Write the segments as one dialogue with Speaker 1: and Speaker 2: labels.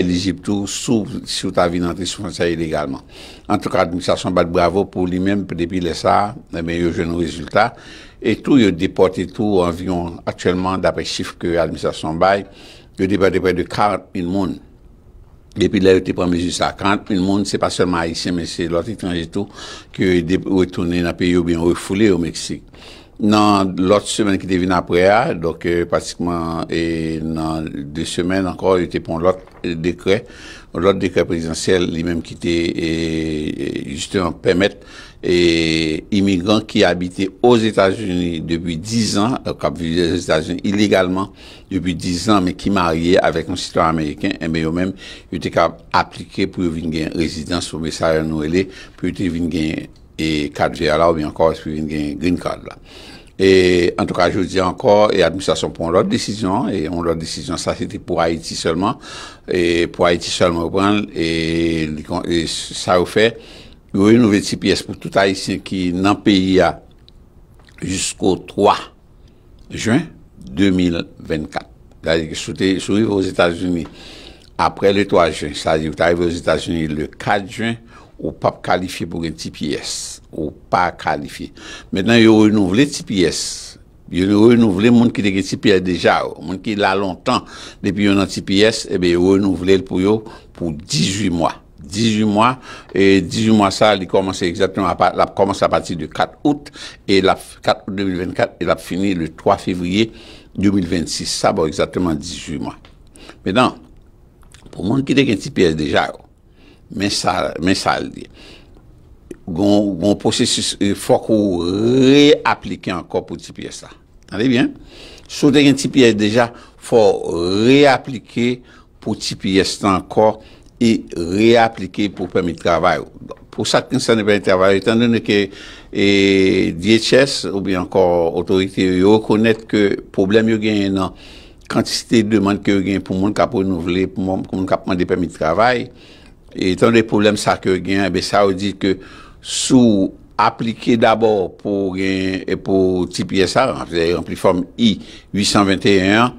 Speaker 1: Eligib tou sou ta vi nante sou fonsa iligalman. An tou ka administrasyon bat bravo pou li men, pe depi le sa, yon jounou rezultat, etou yon depote tou anvyon atchèlman, dapè chif ke administrasyon bay, yon depote depè de 40 min moun. Depi le, yon depote mezi 50 min moun, se pa sèlman a isen, men se lote itranjitou, ki yon retounen apè yon bien refoulé ou Meksik. nan lot semen ki te vin apre ya, doke euh, patikman e nan de semen ankor yote pon lot dekre, lot dekre prezantsel li menm ki te e, e, justement pemet imigran ki abite o Zeta Zuni debi 10 an, euh, kap vile Zeta Zuni ilegalman debi 10 an, men ki marye avek an sitwa Ameriken, eh enbe yo menm yote kap aplike pou yon vin gen rezidans pou besa yon nou ele, pou yote vin gen e 4G ala ou yon kors pou vin gen Green Card la. Et en tout cas, je vous dis encore, et l'administration prend leur décision, et on leur décision, ça c'était pour Haïti seulement, et pour Haïti seulement et, ça au fait, une nouvelle TPS pour tout Haïtien qui n'en pays jusqu'au 3 juin 2024. C'est-à-dire que aux États-Unis après le 3 juin, c'est-à-dire que vous arrivez aux États-Unis le 4 juin, au pas qualifié pour une TPS. ou pa kalifiye. Medan yo renouvle TPS. Yo renouvle moun ki deke TPS deja ou. Moun ki la lontan depi yon an TPS, ebe yo renouvle l pou yo pou 18 mwa. 18 mwa, e 18 mwa sal li komanse apati de 4 out e la 4 out 2024 e la fini le 3 fevriye 2026. Sa bo exactement 18 mwa. Medan, pou moun ki deke TPS deja ou, men sal diye. Gon posesis e fwa kou re-aplike ankor pou TPS-ta. Anle bien? Sote gen TPS deja, fwa re-aplike pou TPS-ta ankor e re-aplike pou premi de travay. Pou sa kinsan de premi de travay, etan dene ke e, DHS ou bi ankor otorite yo, yo konet ke problem yo gen nan kantisite deman ke yo gen pou moun kapon nou vle, pou moun kapon de premi de travay, etan dene problem sa ke yo gen, e be sa ou di ke sou aplike d'abor e pou ti piye sa, an vye yon pli form I-821,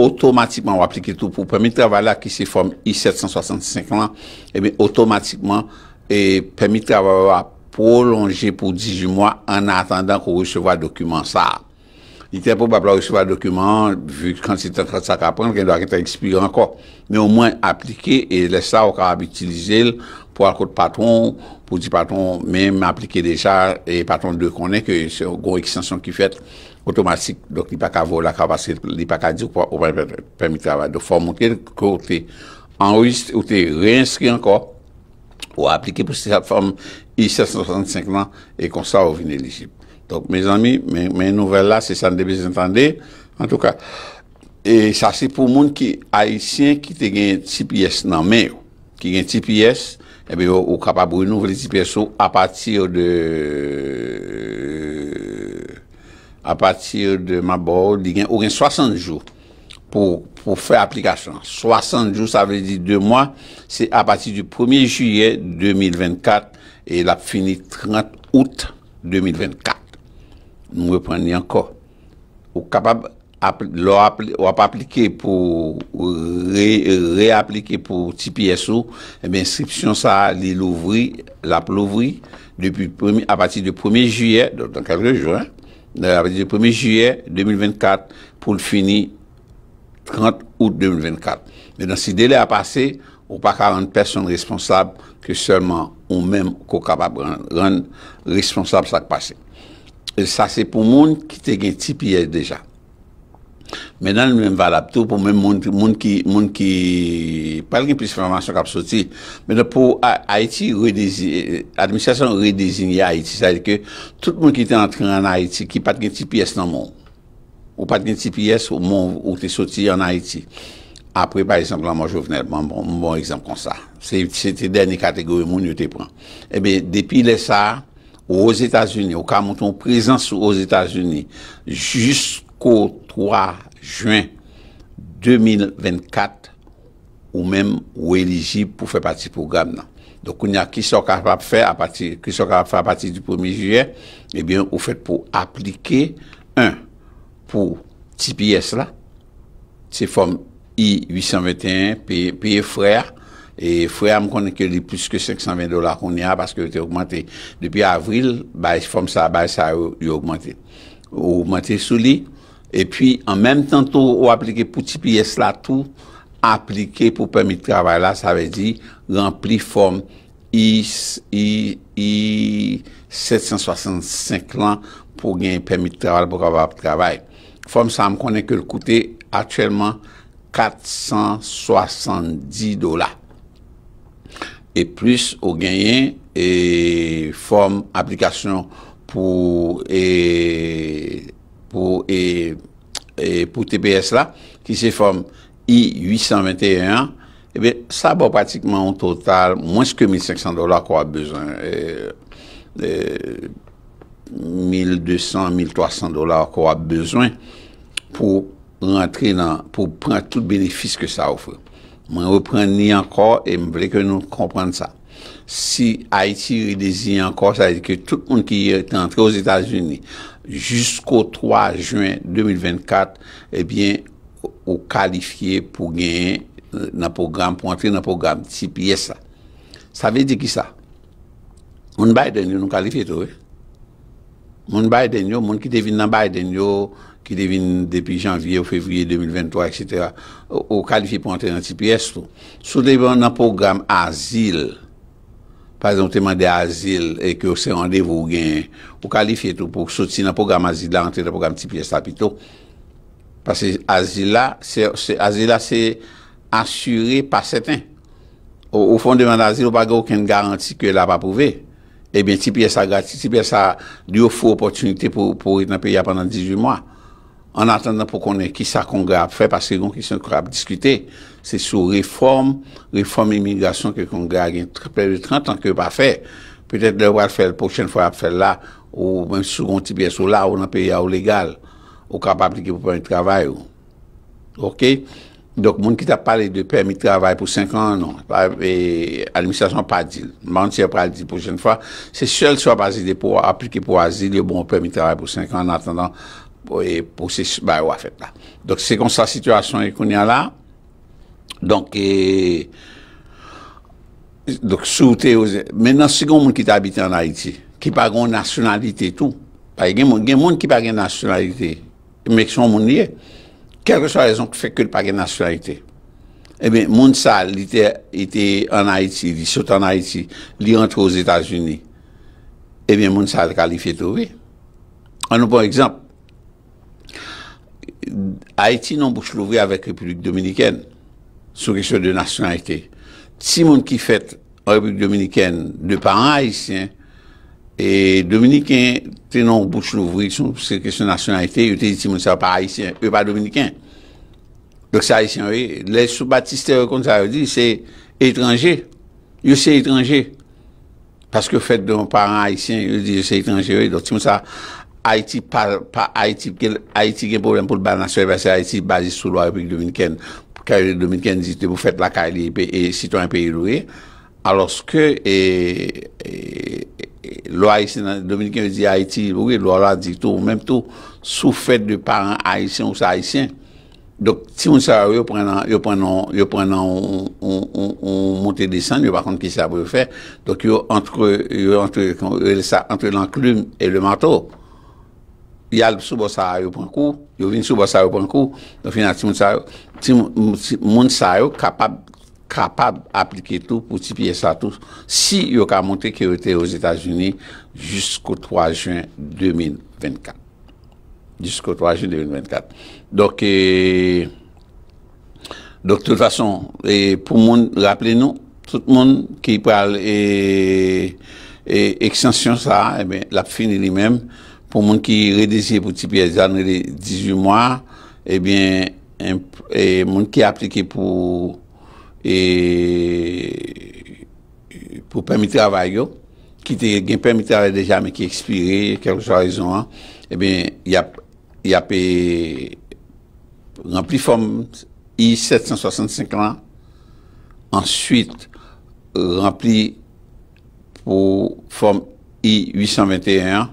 Speaker 1: otomatikman w aplike tou pou premi travay la ki se form I-765 lan, ebe otomatikman e premi travay la prolonje pou 18 mwa an atandan kou recevwa dokumen sa. Yitè pou bap la recevwa dokumen, vu kan si tan kwa sa ka apren, gen do ak etan ekspire anko, men ou mwen aplike e lese la w ka ap itilize lè pou akot patron, pou di patron mem aplike deja, e patron de konen, ke se yon go ekstensyon ki fet otomatik, dok li pa ka vola kapaske, li pa ka di ou pa permitrava, do form mounke, an ou te reinskri anko, ou aplike pou se jat form I-165 nan e konsa ou vine li jib. Donk, me zami, men nouvel la, se sa n debe zentande, an tou ka, e sa se pou moun ki Haitien ki te gen TPS nan men, ki gen TPS, Ebe eh ou kapaboun nou veliti perso apatir de mabou di gen, ou gen 60 jou pou fè aplikasyon. 60 jou sa veli di 2 mwa, se apatir di 1er juye 2024, e la fini 30 out 2024. Nou repren ni anko. Ou kapaboun. wap aplike pou reaplike pour TPSO, ebe inskripsyon sa li louvri, la à à partir de 1er juillet dan quelques jours a pati de 1er juillet 2024 pour le fini 30 août 2024. mais dans si dele a pase, ou pas 40 personnes responsables que seulement ou men ko kapab responsable ça k passé E sa se pou moun ki te TPS déjà Menan men va la pto pou men moun ki moun ki pal gen pis fèmansyon kap soti men pou Haiti administrasyon redésigne Haiti tout moun ki te antren an Haiti ki pat gen TPS nan moun ou pat gen TPS ou te soti an Haiti apre par exemple la moun jouve net moun bon exemple kon sa se te deni kategori moun yo te pren eh epi le sa ou os Etats-Unis ou kamouton prezant sou os Etats-Unis jis kout 3 juen 2024 ou men ou elijib pou fè pati pou gam nan. Donk ou ni a ki sou kapap fè a pati, ki sou kapap fè a pati di 1 juen, ebyen ou fèt pou aplike un pou ti piyes la, ti fòm I-821, piye frèr, e frèr m konen ke li plus ke 520 dolar koni a paske ou te augmente. Depi avril, ba fòm sa, ba sa ou yo augmente. Ou augmente sou li, E pi, an menm tanto ou aplike pouti piye slatou, aplike pou permit travay la, sa ve di, rempli fòm i 765 lan pou gen permit travay, pou kavab travay. Fòm sa m konen ke l koute atyèlman 470 dola. E plus ou genyen, e fòm aplikasyon pou e... pou e, e, TPS la, ki se forme I-821, ebe, sa bo pratikman ou total mwens ke 1500 dolar kwa ap bezwen, 1200, 1300 dolar kwa ap bezwen, pou rentre nan, pou pran tout benefis ke sa ofre. Mwen repren ni ankor, e mwen vle ke nou kompran sa. Si Haiti ridizi ankor, sa di ki tout moun ki tan tre ou Etats-Unis Jusko 3 juen eh 2024, ebyen, ou kalifiye pou gen nan euh, program, pou anter nan program TPS. Sa ve di ki sa? Moun bayden yo nou kalifiye tou, e? Moun bayden yo, moun ki devine nan bayden yo, ki devine depi janvye ou fevriye 2023, etc. Ou kalifiye pou anter nan TPS tou. Sou devine nan program Azil. Par exemple, teman de asil e ke ou se randevou gen, ou kalifiye tou pou soti nan program asil la, anter nan program TPS apito. Parce que asil la, asil la se assuré par seten. Ou fondement d'asil, ou baga ou ken garanti ke la pa pouvé. Eh ben, TPS a gratifié, TPS a lyo fou opportunité pou riten api ya pendant 18 mois. En attendant pou konen ki sa kongrape fè, parce que yon ki sa kongrape diskute. Se sou reforme, reforme imigrasyon ke kongre agen 30 an ke w pa fe, petèt lè w ap fe l pochen fwa ap fe l la ou mwen sou konti piye sou la ou nan pe ya ou legal, ou kap aplike pou pen yon travay ou. Ok? Dok moun ki ta pale de pen yon travay pou 5 an, non. Pa, ve, administrasyon pa di. Man ti ap pale di pochen fwa, se sèl sou ap aplike pou asil, yo bon pen yon travay pou 5 an, nantan dan, pou se, ba, w ap fe la. Dok se kon sa situasyon yon kon yon la, Donk sou te ose, men nan sigon moun ki ta habite an Haiti, ki pa gen nationalite tou, pa gen moun ki pa gen nationalite, mèk son moun liye,
Speaker 2: kèkè sa rezon
Speaker 1: ki fèk kèl pa gen nationalite. Eben, eh moun sa li te an Haiti, li sot an Haiti, li antre oz Etats-Unis. Eben, eh moun sa li kalife to ve. An nou bon ekzamp, Haiti nan bouch louve avèk Republik Dominikèn, sou kesyon de nasyonalite. Ti moun ki fèt republik dominikèn de paran haïtien, e dominikèn tenon bouch nouvri, sou kesyon nasyonalite, yo te non di ti moun sa pa haïtien, euh, yo pa dominikèn. Lè sou batiste yo konta, yo di, se etranje, yo se etranje. Paske fèt de paran haïtien, yo di, se etranje, yo di, ti moun sa, haïti, haïti gen problem pou l'ban nasyonal, pa se haïti, ba zis sou lò republik dominikèn. Kareli Dominiken dizite pou fèt la kareli e siton epi ilouye. Aloske, lo haïsien, Dominiken dizite haïti ilouye, lo ala dizite pou mèm tou sou fèt de paren haïsien ou sa haïsien. Donc, Timouni Sarayou yo pren nan ou monte desan, yo pa kont ki sa pou yo fèt. Donc, yo entre l'anklume e le mato, yal soubou Sarayou pren kou, yo vin soubou Sarayou pren kou, nou fin nan Timouni Sarayou, moun sa yo kapab aplike tou pou tipi e sa tou si yo ka monte ki yo te yo ete yo Etasunie jisko 3 Juin 2024 jisko 3 Juin 2024 dok dok tout fason pou moun rappele nou tout moun ki pral e ekstansyon sa e ben la fini li men pou moun ki re desi pou tipi e zanre 18 moun e eh ben E, moun ki aplike pou e pou pèmi travay yo ki te gen pèmi travay deja men ki ekspire, kelkou sa rezon an e ben, yap yap e rempli form I-765 lan answit rempli pou form I-821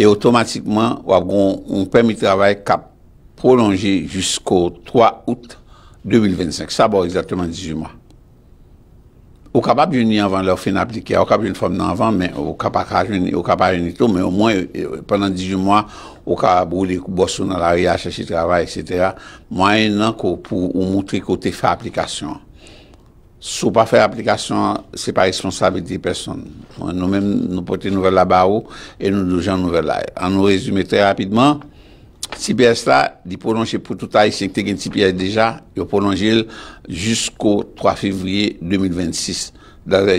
Speaker 1: e otomatikman wakon moun pèmi travay kap prolonje jiskou 3 oute 2025. Sa bo exactement 18 mwa. Ou ka pa bweni anvan lè ou fè n'appliki. Ou ka pa bweni fòm nan anvan, ou ka pa kajweni, ou ka pa renitou, mè ou mweni penan 18 mwa, ou ka bole kou bòsou nan la riyache chè chè travay, etc. Mweni nan pou moun trikote fè aplikasyon. Sou pa fè aplikasyon, se pa responsabili di person. Fòm nou mèm nou pote nouvel labarou e nou dojan nouvel laj. An nou rezume trè rapidman, CBS la, di polonje pou touta y se te gen tipiye deja, yo polonje jiskou 3 fevriye 2026.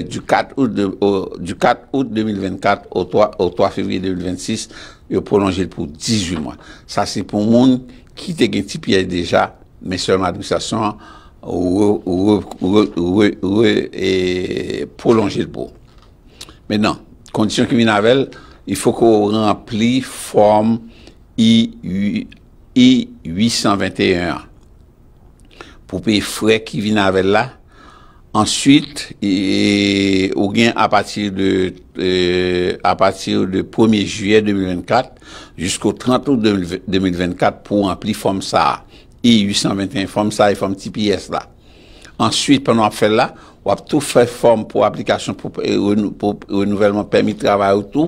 Speaker 1: Du 4 out 2024 ou 3 fevriye 2026, yo polonje pou 18 moun. Sa se pou moun ki te gen tipiye deja, men se an administasyon ou ou ou ou e, polonje pou. Men nan, kondisyon ki mi navel, y fok ou renpli form I-821 pou pe fwèk ki vin avèl la. Ansyit, ou gen apatir de 1er juyè 2024 jiskou 30 ou 2024 pou ampli fwèm sa I-821 fwèm sa e fwèm TPS la. Ansyit, pou nou ap fwèl la, wap tou fwè fwè fwèm pou aplikasyon pou renouvellman pèmi travay ou tou.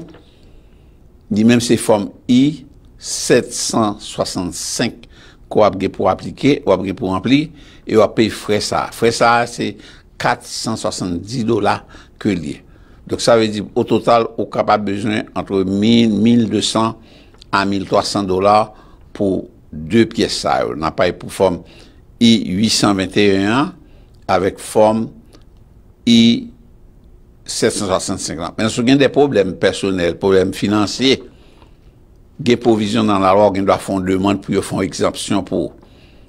Speaker 1: Di menm se fwèm I-821 765 kwa apge pou aplike, wapge pou ampli, e wap pey fre sa. Fre sa, se 470 dola ke li. Dok sa ve di, o total, ou kapap bejene entre 1000, 1200 a 1300 dola pou 2 piye sa. Na pay pou form I-821 avèk form I-765. Mè nan sou gen de problem personel, problem finanseye gen povizyon nan la log gen do a fon deman pou yo fon eksempsyon pou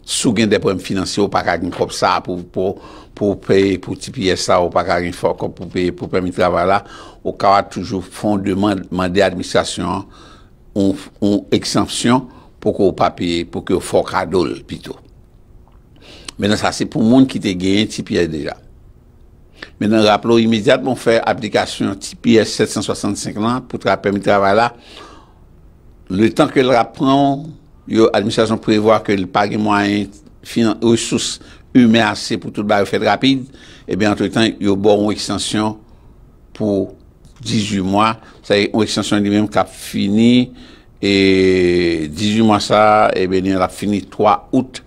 Speaker 1: sou gen deprem finanseyo pa kagin kopsa pou pou pou paye pou TPS sa ou pa kagin fokop pou paye pou premi travalla ou kawa toujou fon deman mande administrasyon ou eksempsyon pou kou pa paye pou kou fokadol pito. Menan sa se pou moun ki te gen TPS deja. Menan raplo imediat bon fè aplikasyon TPS 765 nan pou tra premi travalla Le tan ke l rap pran, yo administrasyon prevoa ke l pagi mwanyan resous yu me ase pou tout ba yon fèd rapide, e eh ben antre tan, yo bor yon ekstansyon pou 18 mwa, sa yon ekstansyon yon mwanyan kap fini, e 18 mwa sa, e ben yon rap fini 3 out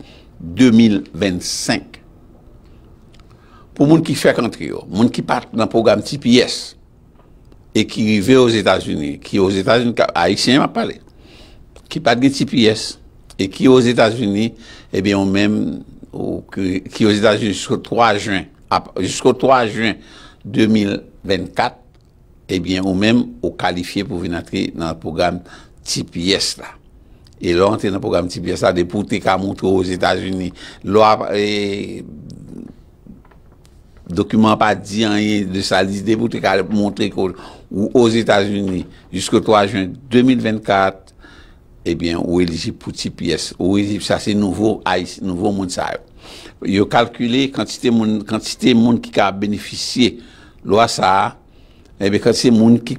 Speaker 1: 2025. Po moun ki fèk an triyo, moun ki part nan program tipi YES, e ki yi ve os Etats-Unis, ki os Etats-Unis kap, a yi siyèm ap pale, ki patge TPS e ki yo Zetas Unis e bi yo mem ki yo Zetas Unis jisko 3 Juin 2024 e bi yo mem yo kalifiye pou ven atri nan program TPS la e lon te nan program TPS la de pou te ka montre yo Zetas Unis lo ap e, dokumen pat di an ye de sa liste de pou te ka montre yo Zetas Unis jisko 3 Juin 2024 ebyen ou elijib pou ti piyes. Ou elijib sa se nouvo aïs, nouvo moun sa ap. Yo kalkule kantite moun ki ka beneficye lwa sa ap, ebyen kantite moun ki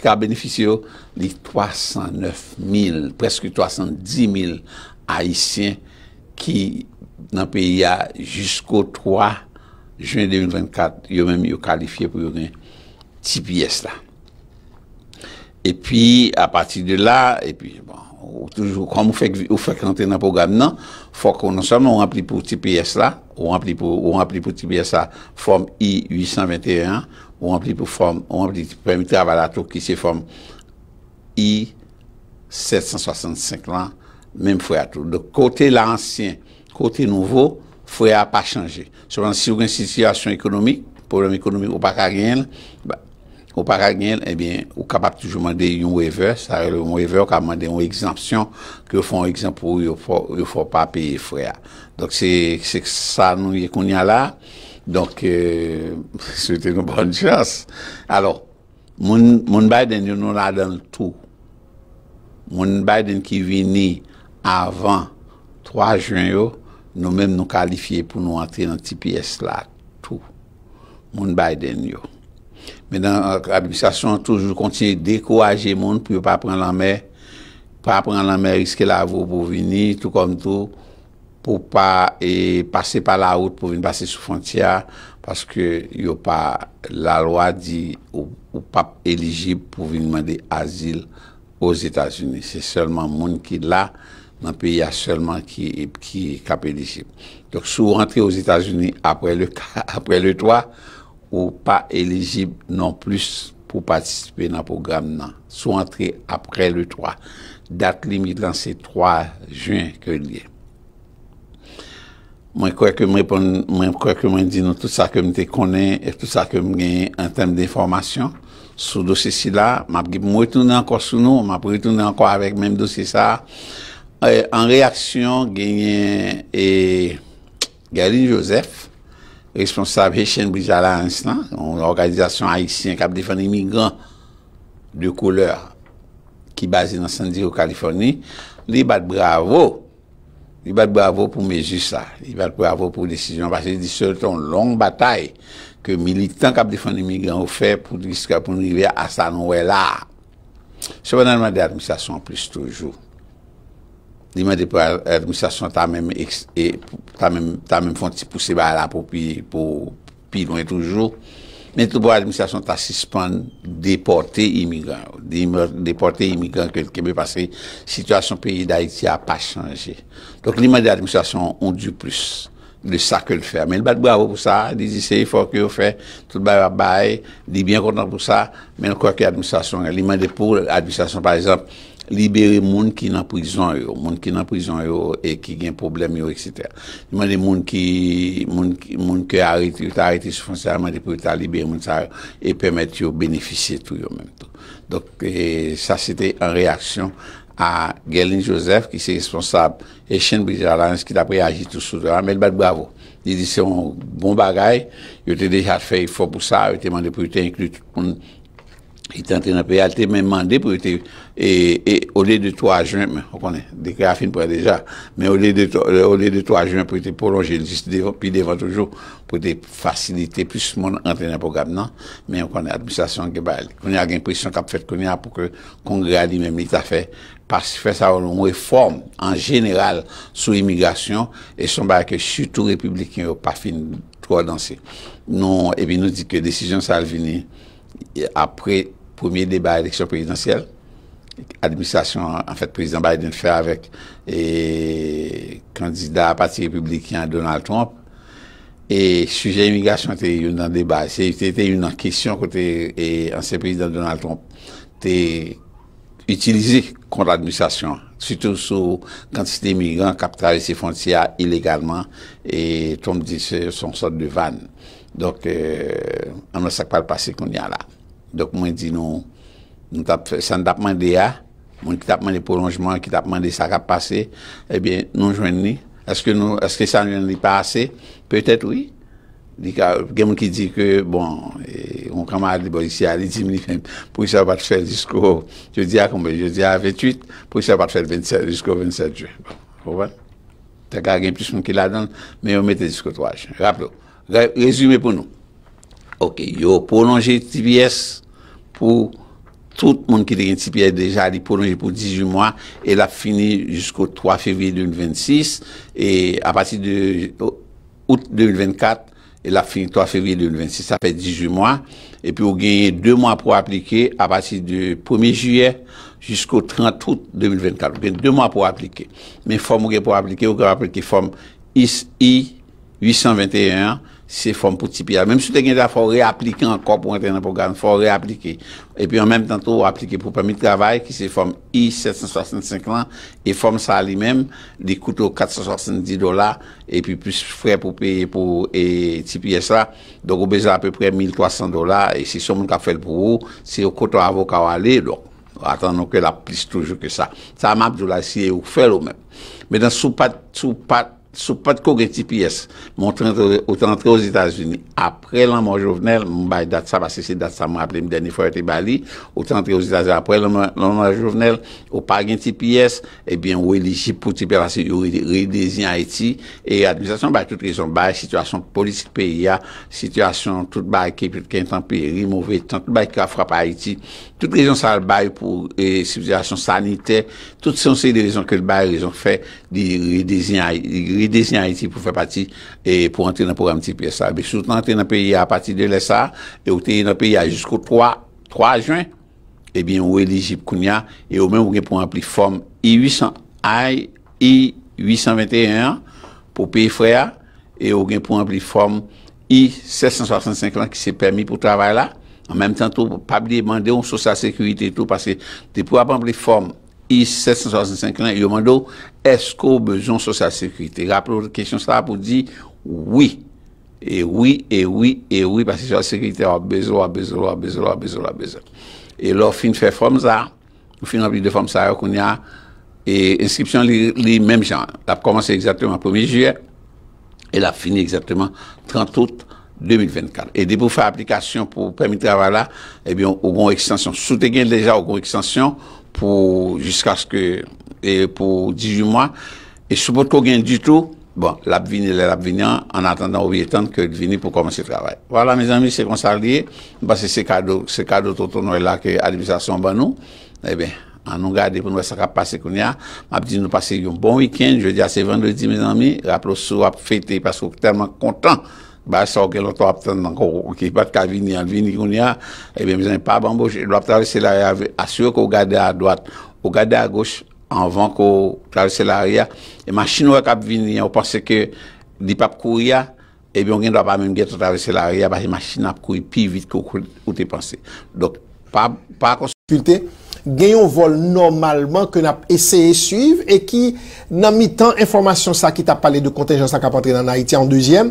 Speaker 1: ka beneficye li 309.000, preske 310.000 aïsien ki nan pe ya jisko 3 june 2024 yo mèm yo kalifiye pou yo gen ti piyes la. Epyi a pati de la, epyi bon, Ou toujou, kom ou fèk lante nan program nan, fòk ou nan son, ou an pli pou ti piyes la, ou an pli pou ti piyes la, fòm I-821, ou an pli pou fòm, ou an pli pou pèmite aval ato ki se fòm I-765 lan, mèm fòy ato. De kote l'ansyen, kote nouvo, fòy a pa chanje. Sopan, si ou gen situasyon ekonomik, pòlèm ekonomik ou pa kagyen, ba... Ou pa ka gen, ebyen, ou kapak toujou mande yon weve, sa re yon weve, ou ka mande yon exemptyon, ki yo fwa yon exemptyon ou yo fwa pa peye fwe ya. Donk se sa nou ye koun ya la, donk se te nou bon jans. Alors, moun Biden yo nou la dan tout. Moun Biden ki vini avan 3 jen yo, nou men nou kalifiye pou nou atri nan ti piyes la tout. Moun Biden yo. Men nan ak euh, administrasyon toujou kontine dekou aje moun pou yo pa pran nan mè, pa pran nan mè riske la vò pou vini, tout kon tout, pou pa e pase pa la wout pou vini pase sou fontya, paske yo pa la lwa di ou pap eligib pou vini mande azil ou zétas unè. Se seman moun ki la, nan pi ya seman ki kap eligib. Dok sou rentre ou zétas unè apre le toit, ou pa elegib nan plus pou patisipe nan program nan, sou antre apre le 3, dat limit lan se 3 juen ke liye. Mwen kwek ke mwen di nou tout sa kem te konen, et tout sa kem genye en teme de informasyon, sou dosye si la, map gip mwetounen ankor sou nou, map gip mwetounen ankor avek menm dosye sa, e, en reaksyon genye Galine Joseph, responsable Heshen Brizala anstant, an organizasyon haisyen kap defan imigran de kouleur ki base nan San Diego, Kaliforni, li bat bravo, li bat bravo pou mezi sa, li bat bravo pou desisyon, parce di se ton long batay ke militan kap defan imigran ou fe pou nivye asan ou el a. Se bananman de administasyon pou mwen plis toujou. Li men depo, administasyon ta men fwanti pwose ba la pou pi lwen toujou. Men tou bo administasyon ta sispon deporte imigran. Deporte imigran kemè parce ki sitwasyon peyi da iti a pa chanje. Donc li men de administasyon on diw plus. De sa ke l fè. Men l bat bo avou pou sa, di si se fok yo fè, tout bay vab bay, di bien kontan pou sa, men l kwa ki administasyon. Li men depo, administasyon par exemple, libere moun ki nan prizon yo, moun ki nan prizon yo e ki gen problem yo, etc. Moun ki, moun ki, moun ki a rete, yote a rete sou fonsel, moun de pou rete a libere moun sa e pemet yo benefise tou yo men. Dok, sa se te en reaksyon a Gélin Joseph ki se responsable, et chen brise la danse ki ta preagi tout soudan, amèl bat bravo. Di di se moun bon bagay, yote deja fey fò pou sa, yote moun de pou rete inklu tout koun, I tante nan peyate men mande pou ete, e, e, o le de to a jwen, men, o konen, de kre a fin pou e deja, men o le de to, o le de to a jwen pou ete polonjen, jist devan, pi devan toujou, pou ete fasilite, pwis moun antene program nan, men o konen, administasyon ke bayan, konen a gen presyon kap fet konen a pou ke kongre a li men, mi ta fe, pas fe sa ou loun, ou e form, an jeneral, sou imigrasyon, e son bayan ke chou tou republikan, ou pa fin, tou a dansi. Non, e bi nou di ke desisyon sa al vini. komye debat eleksyon prezidentiyel. Administrasyon, an fèt, prezident Biden fè avèk kandida pati republikyan Donald Trump. Sujen imigrasyon te yon nan debat. Te yon nan kesyon kote anse prezident Donald Trump. Te yon nan kesyon kote kontra administrasyon. Soutou sou kante si te imigran kap trave se fontia ilegalman. Trump di se son sot de van. Donk, an euh, an sak pal pase koun yon la. Dok mwen di nou san tapman de a, mwen ki tapman de prolonjman, ki tapman de sa kap pase, ebyen nou jwen li. Eske san jwen li pase? Petet oui. Gen mwen ki di ke, bon, e, yon kamar li bo yisi a, li di mwen li fen, pou yon sa bat fèl disko, jodi a koumbe, jodi a 28, pou yon sa bat fèl 27, disko 27 juen. Ouwen? Teka gen plus mwen ki la don, men yon mette disko 3j. Rap lou. Rezume pou nou. Ok, yo prolonjman TBS... pou tout moun ki te gen tipi e deja li pou longi pou 18 moun, e la fini jiskou 3 fevye 2026, e apati de out 2024, e la fini 3 fevye 2026, sa fè 18 moun, e pi ou genye 2 moun pou aplike, apati de 1e juye jiskou 30 out 2024, ou genye 2 moun pou aplike. Men fòm ou genye pou aplike, ou genye pou aplike fòm ISI 821, se fòm pou tipi a. Mèm sou teknika fò re-aplike anko pou retenan pou gane, fò re-aplike. E pi an mèm tento ou aplike pou pèmite travay ki se fòm i 765 lan e fòm sa li mèm li koute ou 470 dola e pi plus fre pou peye pou e tipi a sa. Donk ou beze apè pre 1300 dola e se son moun ka fèl pou ou, se ou kote avok a wale, donk. Atan nou ke la plis toujou ke sa. Sa mèm ou fèl ou mèm. Mèdans sou pat sou pat sou pat ko gen TPS moun tran entre aux Etats-Unis apre l'an moun jovenel, moun baye dat sa ba se se dat sa moun aple mi deni foye te bali ou tran entre aux Etats-Unis apre l'an moun jovenel, ou pa gen TPS ebyen eh ou eliji pou tipel ase ou re-dezin Aiti e administasyon baye, tout rezon baye, sitwasyon politik pe ya, sitwasyon tout baye ke pit ken tan pe rimove, tout baye ki a frap Aiti, tout rezon sal baye pou e, subjivasyon sanite tout son sey de rezon ke baye rezon fe di re-dezin Aiti e dezyen a iti pou fè pati e pou ante nan program ti PSA. Bek sou tan ante nan peyi a pati eh de lè sa, e ou te yon nan peyi a jisko 3 juan, e bin ou elijib koun ya, e ou men ou gen pou anpli form I-821 pou peyi freya, e ou gen pou anpli form I-765 lan ki se pèmi pou travay la, an menm tan tou pa bli mande yon sosial sekurite etou, parce te pou apan pli form, 735 nan yo mandou, esko bejon sosyal sekwite? Rappel ou kesyon sa pou di, oui. E oui, e oui, e oui, pasi sosyal sekwite a bezo, a bezo, a bezo, a bezo, a bezo. E lò fin fe form za, ou fin api de form za, akoun ya, e inskripsyon li menm jan. La p komanse egzatèman 1e juyè, e la fini egzatèman 30 out 2024. E debou fè aplikasyon pou premi travala, ebyon eh ou gon ekstansyon. Soute gen deja ou gon ekstansyon, pou 18 mwa, e sou pot kou gen di tou, bon, l ap vini, l ap vini an, an atendan oubi etan, ke vini pou komanse trabay. Voilà, miz anmi, se konsar liye, se kado ton tonwe la, ke administrasyon ban eh nou, an nou gade pou nou esaka pase koun ya, ap di nou pase yon bon wikend, je di a se vendredi, miz anmi, rap lo sou ap feyte, paskou terman kontan, Bas, sa ou gen lout wap tan nan kou ki pat kavini an, vini koun ya, e ben mizan e pa bambouj, e do ap tarise lari avi, asur kou gade a doat, kou gade a goch, an van kou tarise lari ya, e machin wak ap vini an, ou panse ke di pap kou ya, e eh ben gen do ap amem gen to tarise lari ya, bas
Speaker 2: e machin ap kou yi pi vit kou te panse. Dok, pa akonspilte. gen yon vol normalman ke nap eseye suive e ki nan mi tan informasyon sa ki ta pale de kontenjan sa kapantre nan Haiti an dezyen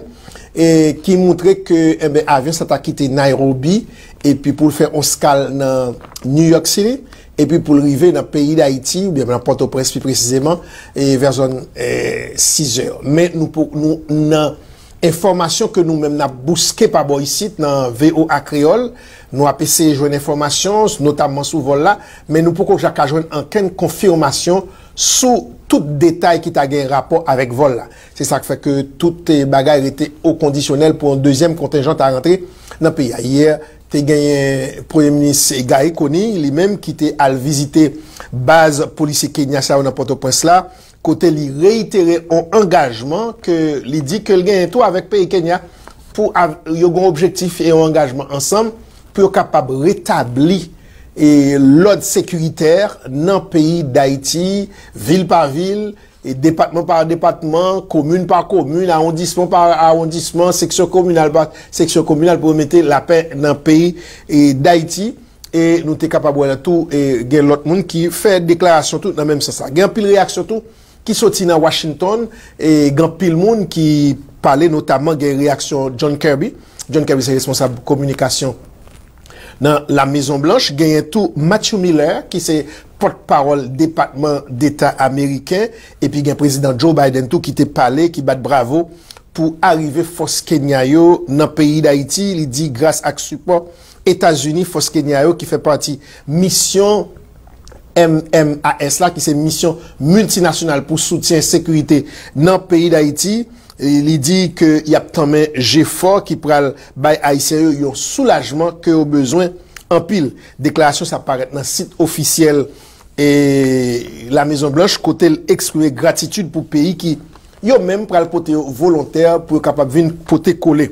Speaker 2: e ki moutre ke eh avyon sa ta kite Nairobi e pi pou l fey on skal nan New York City e pi pou l rive nan peyi d'Haiti ou bi nan Port-au-Presse pi prezizeman e verzon 6 eh, eur men nou pou nou nan Enformasyon ke nou menm nan buske pa bo yisit nan VO akriol, nou apese jwen enformasyon, notamman sou vol la, men nou pou konjaka jwen anken konfirmasyon sou tout detay ki ta gen rapor avek vol la. Se sak feke tout te bagay rete o kondisyonel pou an dezyem kontenjante a rentre nan piya. Ye te gen yon proyemnis e gaye koni, li menm ki te al vizite baz polise Kenya sa ou nan poto prens la, kote li reitere an engajman ke li di ke l gen yon tou avek peye Kenya pou yon objektif e yon engajman ansam pou yo kapab reitabli e lod sekuriter nan peyi d'Aiti vil pa vil, e departman pa departman, komun pa komun aondisman pa aondisman, seksyon komunal pa seksyon komunal pou mwete la pey nan peyi e d'Aiti e nou te kapab wala tou e gen lot moun ki fe deklarasyon tout nan menm sa sa. Gen pil reaksyon tout ki soti nan Washington e gen pil moun ki pale notaman gen reaksyon John Kirby John Kirby se responsable pou komunikasyon nan la Maison Blanche gen yon tou Matthew Miller ki se pot parol Departement d'Etat Ameriken e pi gen Prezident Joe Biden tou ki te pale, ki bat bravo pou arrive fos kenyayo nan peyi da iti, li di grase ak support Etasuni fos kenyayo ki fe pati misyon M.M.A.S. la ki se misyon multinasyonal pou soutyen sekurite nan peyi d'Haïti li di ke yap tanmen G4 ki pral bay Haïtseyo yon soulajman ke yo bezwen anpil. Deklarasyon sa paret nan sit ofisiel la Maison Blanche kote l'excloué gratitude pou peyi ki yon men pral pote yo volontèr pou kapap vin pote kole.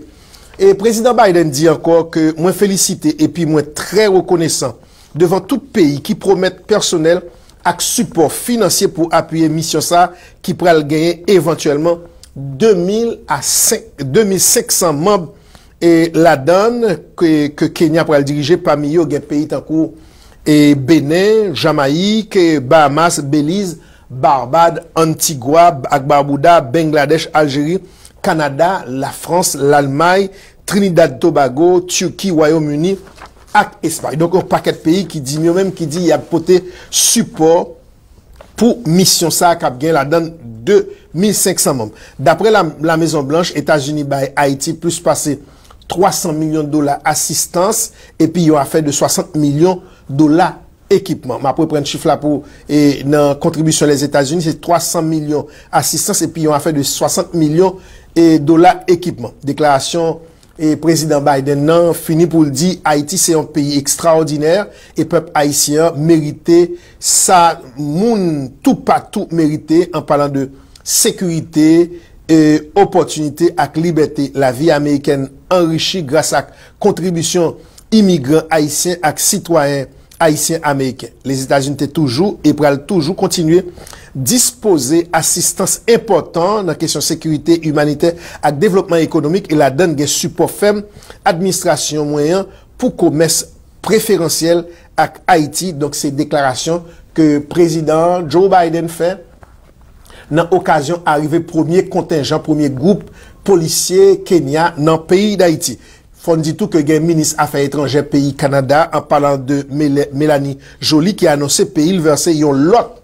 Speaker 2: President Biden di ankor ke mwen felicite epi mwen trey rekonesan devan tout peyi ki promet personel ak support finansye pou apuyye misyon sa ki pral genye evantuellement 2,500 mob la dan ke Kenya pral dirije pa miyo gen peyi tankou e Benin, Jamaik, Bahamas, Belize, Barbade, Antigua, Akbar Bouda, Bengladesh, Algerie, Kanada, la France, l'Allemagne, Trinidad-Tobago, Turki, Woyome-Uni Ak espay. Donk ou paket peyi ki di myon menm ki di y apote support pou misyon sa ak ap gen la dan 2.500 moun. Dapre la Maison Blanche, Etats-Unis baye Haiti plus pase 300 milyon dola asistans epi yon afe de 60 milyon dola ekipman. Ma pou prene chif la pou e nan kontribusyon les Etats-Unis, se 300 milyon asistans epi yon afe de 60 milyon dola ekipman. Deklarasyon. E prezident Biden nan fini pou li di Haiti se yon peyi ekstraordiner e pep Haitien merite sa moun tou patou merite an palan de sekurite e opotunite ak libeti la vi Ameriken enrishi grasa kontribusyon imigran Haitien ak sitwayen Haitien Ameriken. Les Etats-Unis te toujou e pral toujou kontinuye. Dispose asistans impotant nan kesyon sekurite humanite ak devlopman ekonomik e la den gen supofem administrasyon mwenyan pou komes preferansyel ak Haiti. Donk se deklarasyon ke prezident Joe Biden fe nan okasyon arive premier kontingent, premier group policier Kenya nan peyi d'Haiti. Fondi tou ke gen menis afan etranje peyi Kanada an palan de Melanie Jolie ki anons se peyi lverse yon lot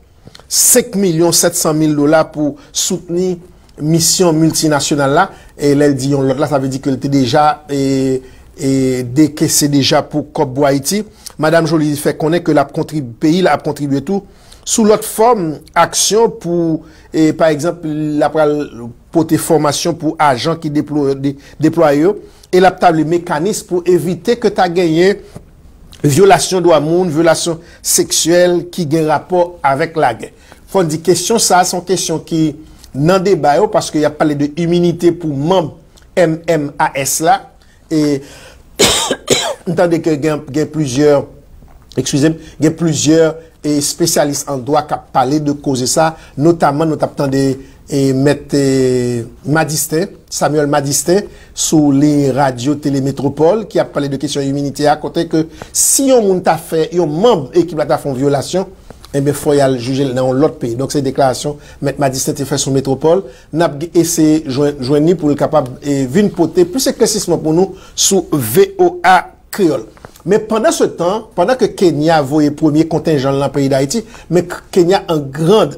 Speaker 2: 5 700 000 dollars pour soutenir mission multinationale là. Et là, elle dit, là, ça veut dire qu'elle était déjà et, et déjà pour COP Haïti. Madame Jolie fait connaître que la pays a contribué tout sous l'autre forme action pour par exemple la porter formation pour agents qui déploient déployer et la table mécanisme pour éviter que tu as gagné Violasyon do amoun, violasyon seksyel ki gen rapor avek la gen. Fon di kestyon sa, son kestyon ki nan de bayo, paske ya pale de iminite pou man M.M.A.S. la, e ntande gen plujer, ekswizem, gen plujer e spesyalist an doa ka pale de koze sa, notaman notap tande gen et Mette Madiste, Samuel Madiste, sou le radio Telemetropole, ki ap pale de kesyon humanite, akonte ke si yon moun ta fe, yon moun ekip la ta fon violasyon, e me foy al juje nan l'ot peyi. Donk se deklarasyon, Mette Madiste te fe sou Metropole, nap ese joeni pou le kapab e vin pote, plus ek kresisman pou nou sou VOA Kriol. Men pandan se tan, pandan ke Kenya voye premier kontenjan lan peyi da Haiti, men Kenya an grand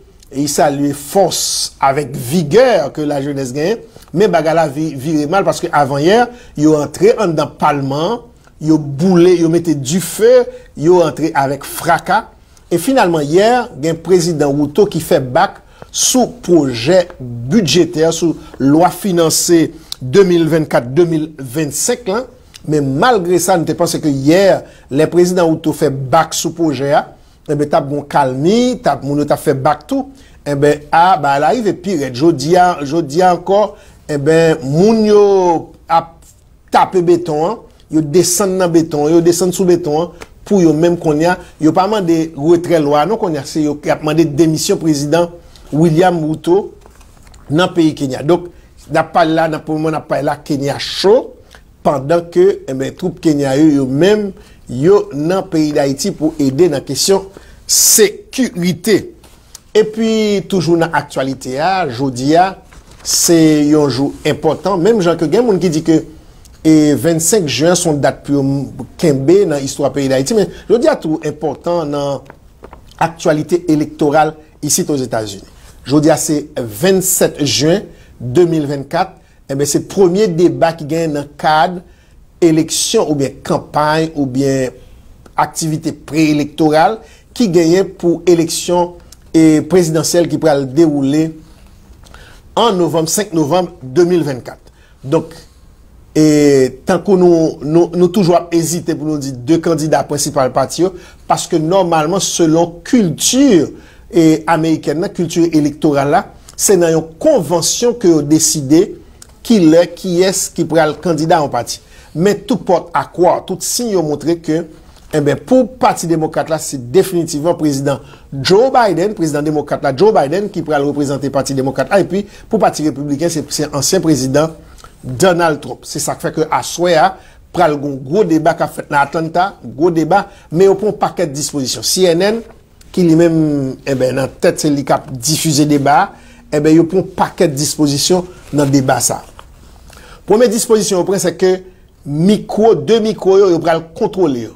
Speaker 2: e yi sa luy fons avek vigèr ke la jènes gen, men bagala virè mal, paske avan yè, yo antre an dan palman, yo boule, yo mette du fè, yo antre avek fraka, e finalman yè, gen prezident Wouto ki fè bak, sou projè budjetè, sou lwa finanse 2024-2025, men malgre sa, nou te panse ke yè, le prezident Wouto fè bak sou projè a, Ebe eh tap moun kalmi, tap moun yo tap fe bak tou, ebe eh a, ba la yi ve piret, jo di an, jo di an anko, ebe eh moun yo ap tape beton an, yo desen nan beton, yo desen sou beton an, pou yo menm konya, yo pa man de wetre lwa, non konya se yo, yo pa man de demisyon prezident William Mouto nan peyi Kenya. pandan ke men eh troupe Kenya yon men yon nan peyi d'Haiti pou ede nan kesyon sekuite. E pi toujou nan aktualite a, ah, jodi a, ah, se yon jou important, menm janko gen moun ki di ke 25 juan son dat pou kembe nan istora peyi d'Haiti, men jodi a toujou important nan aktualite elektoral isi touz Etats-Unis. Jodi a se 27 juan 2024, Eh Se premier debat ki ganyan nan kade Eleksyon ou bien kampany Ou bien aktivite pre-elektoral Ki ganyan pou eleksyon E prezidentsel Ki pral deroule An novem, 5 novem 2024 Donk E tanko nou Toujwa ezite pou nou di De kandida prezidentsel Paske normalman selon kultur eh, Amerikan, kultur elektoral la Se nan yon konwansyon Ke ou deside ki le, ki yes, ki pral kandida an pati. Men tout porte a kwa, tout sign yo montre ke, eh pou pati demokat la, se definitivon prezident Joe Biden, prezident demokat la Joe Biden, ki pral reprezenter pati demokat la, epi, pou pati republikan, se ansyen prezident Donald Trump. Se sak feke aswe a, pral goun gwo deba ka fet nan Atlanta, gwo deba, men yo pon paket disposisyon. CNN, ki li men nan tet selikap difuze deba, en eh ben yo pon paket disposisyon nan deba sa. Prome disposition yo pren se ke mikro, de mikroyo yo pren kontrole yo,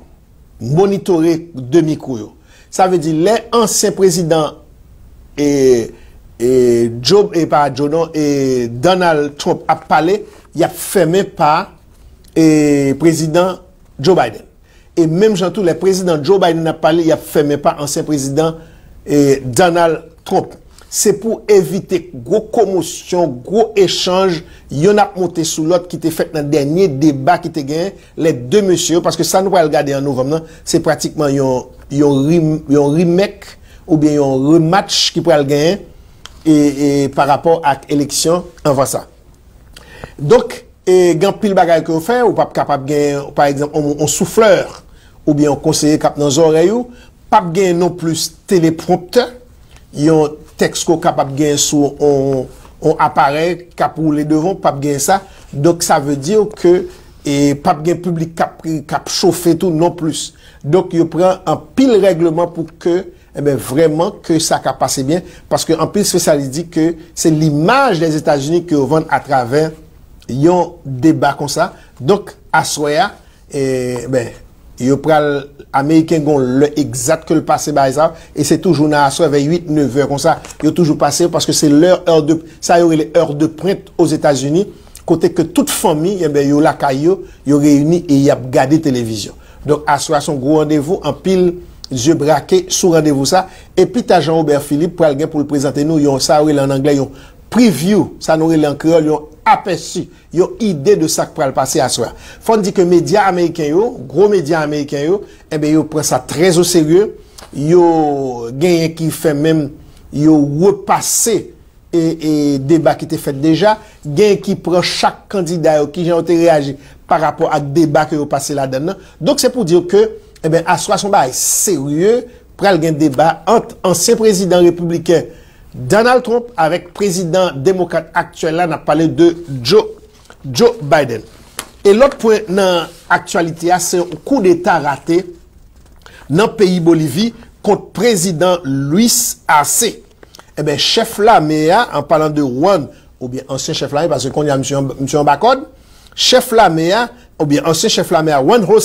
Speaker 2: monitore de mikroyo. Sa ve di le ansen prezident e, e, e, non, Donald Trump ap pale, ya feme pa prezident Joe Biden. E menm jan tou le prezident Joe Biden ap pale, ya feme pa ansen prezident Donald Trump. se pou evite gwo komosyon, gwo echange, yon ap monte sou lot ki te fet nan denye deba ki te gen, le de monsieur, paske sa nou pral gade an nou vaman nan, se pratikman yon rimek ou bien yon rematch ki pral gen, e, e par rapport ak eleksyon, an va sa. Dok, e gen pil bagay ki ou fe, ou pap kap ap gen par exemple, an souffleur, ou bien an konseye kap nan zoreyou, pap gen non plus teleprompter, yon teksko kap ap gen sou, on apare, kap roule devon, pap gen sa, dok sa ve diyo ke, e pap gen publik kap chofe tou non plus. Dok yo pren an pil regleman pou ke, e ben vreman ke sa kap pase bien, paske an pil sefe sali di ke, se l'imaj den Etats-Unis ke yo vende a traven, yon deba kon sa, dok aswaya, e ben, Yo pral Ameriken gon lè exact ke lè pase ba esa. E se toujou nan aswa ve 8, 9 heure kon sa. Yo toujou pase parce ke se lè heure de printe. Sa yo re lè heure de printe ouz Etats-Unis. Kote ke tout fami, eh yo lè ka yo, yo reuni e yap gade televizyon. Don aswa son gro randevou an pil, zye brake sou randevou sa. E pi ta Jean-Aubert Philippe pral gen pou lè prezante nou. Yo sa yo re lè an angla yo pral. preview, sa nou re lank yo, yo apesu, yo ide de sa k pral pase aswa. Fon di ke media Ameriken yo, gro media Ameriken yo, ebe eh yo pre sa trezo serye, yo genyen ki fe men, yo repase e, e deba ki te fet deja, genyen ki pre chak kandida yo ki jante reage par rapport a deba ki yo pase la den nan. Dok se pou dir ke, ebe eh aswa son ba e serye, pral genye deba, anse prezident republiken Donald Trump, avèk prezident demokat aktuel la, nan pale de Joe Biden. E lòt pou nan aktualite a, se eh ou kou d'Etat rate nan peyi Bolivie, kont prezident Louis Asse. E bè, chef la mea, an ah, palan de Juan, ou bè ansyen chef la mea, anse kon yon msiyon bakon, chef la mea, ah, ou bè ansyen chef la mea, ah, Juan Jose.